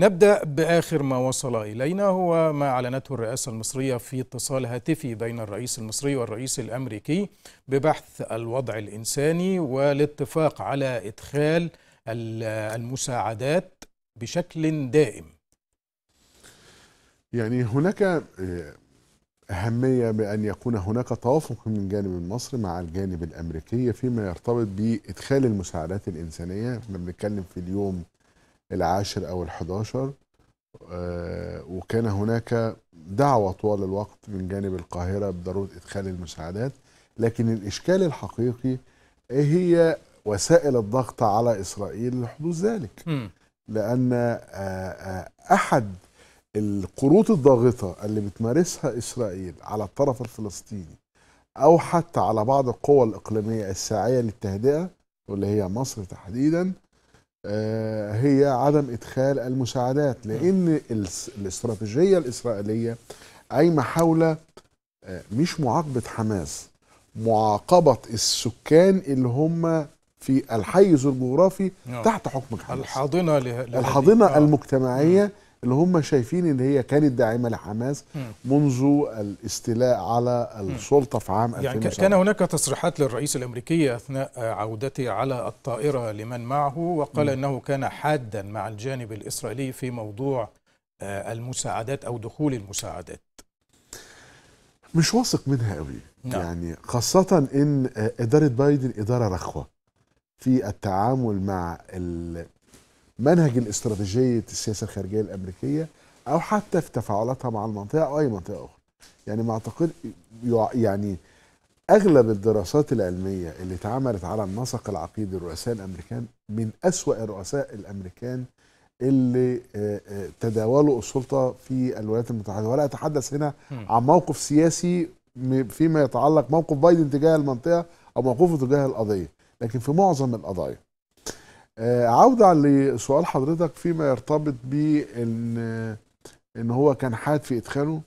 نبدأ بآخر ما وصل إلينا هو ما أعلنته الرئاسة المصرية في اتصال هاتفي بين الرئيس المصري والرئيس الأمريكي ببحث الوضع الإنساني والاتفاق على إدخال المساعدات بشكل دائم يعني هناك أهمية بأن يكون هناك توافق من جانب مصر مع الجانب الأمريكي فيما يرتبط بإدخال المساعدات الإنسانية احنا بنتكلم في اليوم العاشر أو الحداشر آه، وكان هناك دعوة طوال الوقت من جانب القاهرة بضرورة إدخال المساعدات لكن الإشكال الحقيقي إيه هي وسائل الضغط على إسرائيل لحدوث ذلك لأن آه، آه، أحد القروض الضاغطة اللي بتمارسها إسرائيل على الطرف الفلسطيني أو حتى على بعض القوى الإقليمية الساعية للتهدئة واللي هي مصر تحديدا آه، هي عدم ادخال المساعدات نعم. لان الاستراتيجيه الاسرائيليه قايمه حول آه، مش معاقبه حماس معاقبه السكان اللي هم في الحيز الجغرافي نعم. تحت حكم حماس الحاضنه الحاضنه آه. المجتمعيه نعم. اللي هم شايفين ان هي كانت داعمه لحماس منذ الاستيلاء على السلطه في عام 2000 يعني كان هناك تصريحات للرئيس الامريكي اثناء عودته على الطائره لمن معه وقال م. انه كان حادا مع الجانب الاسرائيلي في موضوع آه، المساعدات او دخول المساعدات مش واثق منها قوي نعم. يعني خاصه ان آه، اداره بايدن اداره رخوه في التعامل مع منهج الاستراتيجيه السياسه الخارجيه الامريكيه او حتى في تفاعلاتها مع المنطقه او اي منطقه اخرى يعني ما اعتقد يعني اغلب الدراسات العلميه اللي اتعملت على النسق العقيدي للرؤساء الامريكان من اسوا الرؤساء الامريكان اللي تداولوا السلطه في الولايات المتحده ولا اتحدث هنا عن موقف سياسي فيما يتعلق موقف بايدن تجاه المنطقه او موقفه تجاه القضيه لكن في معظم القضايا آه، عوده لسؤال حضرتك فيما يرتبط بان آه، ان هو كان حاد في ادخاله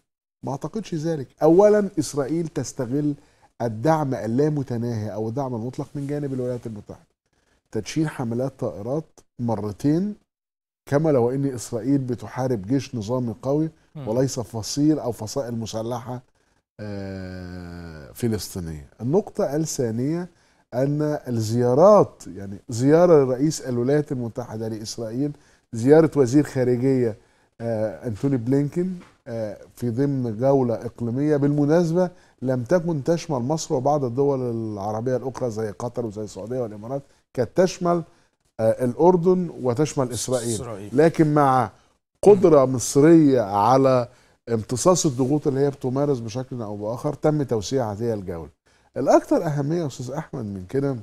ما اعتقدش ذلك اولا اسرائيل تستغل الدعم اللامتناهي او الدعم المطلق من جانب الولايات المتحده تدشين حملات طائرات مرتين كما لو ان اسرائيل بتحارب جيش نظامي قوي وليس فصيل او فصائل مسلحه آه، فلسطينيه النقطه الثانيه ان الزيارات يعني زياره لرئيس الولايات المتحده لاسرائيل زياره وزير خارجيه آه، انتوني بلينكن آه، في ضمن جوله اقليميه بالمناسبه لم تكن تشمل مصر وبعض الدول العربيه الاخرى زي قطر وزي السعوديه والامارات كانت تشمل آه، الاردن وتشمل اسرائيل, إسرائيل. لكن مع قدره مصريه على امتصاص الضغوط اللي هي بتمارس بشكل او باخر تم توسيع هذه الجوله الاكثر اهميه يا استاذ احمد من كده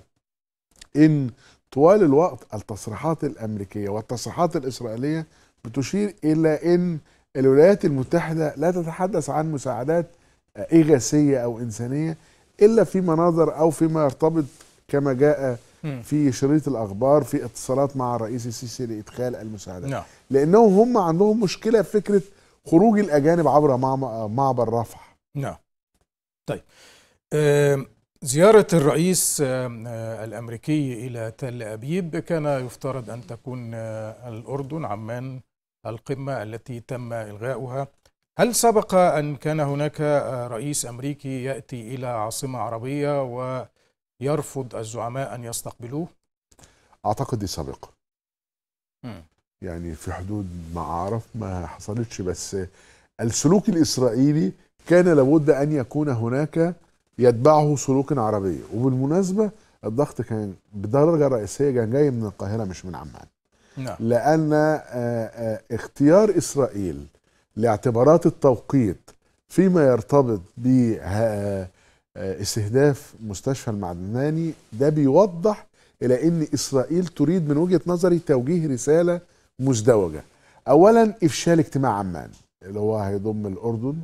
ان طوال الوقت التصريحات الامريكيه والتصريحات الاسرائيليه بتشير الى ان الولايات المتحده لا تتحدث عن مساعدات اغاثيه او انسانيه الا في مناظر او فيما يرتبط كما جاء في شريط الاخبار في اتصالات مع الرئيس السيسي لادخال المساعدات لا. نعم. لانهم هم عندهم مشكله فكره خروج الاجانب عبر معبر رفح نعم طيب زيارة الرئيس آه، الأمريكي إلى تل أبيب كان يفترض أن تكون آه، الأردن عمان القمة التي تم إلغاؤها هل سبق أن كان هناك آه، رئيس أمريكي يأتي إلى عاصمة عربية ويرفض الزعماء أن يستقبلوه؟ أعتقد دي سابقة يعني في حدود ما أعرف ما حصلتش بس السلوك الإسرائيلي كان لابد أن يكون هناك يتبعه سلوك عربي وبالمناسبة الضغط كان بدرجة رئيسية كان جاي من القاهرة مش من عمان نعم. لأن آه، آه، اختيار إسرائيل لاعتبارات التوقيت فيما يرتبط ب آه، استهداف مستشفى المعدناني ده بيوضح إلى أن إسرائيل تريد من وجهة نظري توجيه رسالة مزدوجة أولا إفشال اجتماع عمان اللي هو هيضم الأردن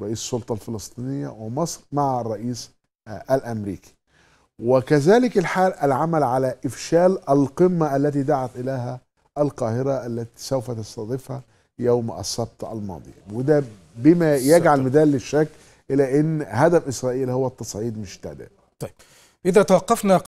رئيس السلطه الفلسطينيه ومصر مع الرئيس آه، الامريكي وكذلك الحال العمل على افشال القمه التي دعت اليها القاهره التي سوف تستضيفها يوم السبت الماضي وده بما يجعل مدال للشك الى ان هدف اسرائيل هو التصعيد مش التعداد. طيب اذا توقفنا